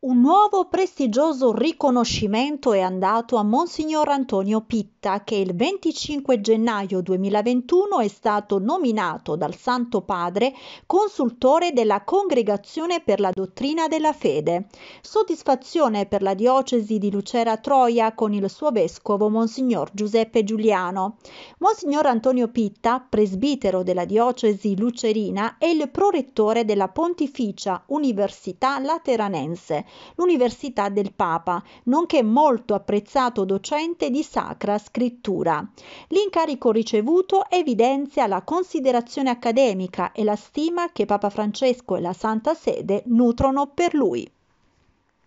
Un nuovo prestigioso riconoscimento è andato a Monsignor Antonio Pitta, che il 25 gennaio 2021 è stato nominato dal Santo Padre consultore della Congregazione per la Dottrina della Fede. Soddisfazione per la diocesi di Lucera Troia con il suo vescovo Monsignor Giuseppe Giuliano. Monsignor Antonio Pitta, presbitero della diocesi lucerina, è il prorettore della Pontificia Università Lateranense l'Università del Papa, nonché molto apprezzato docente di Sacra Scrittura. L'incarico ricevuto evidenzia la considerazione accademica e la stima che Papa Francesco e la Santa Sede nutrono per lui.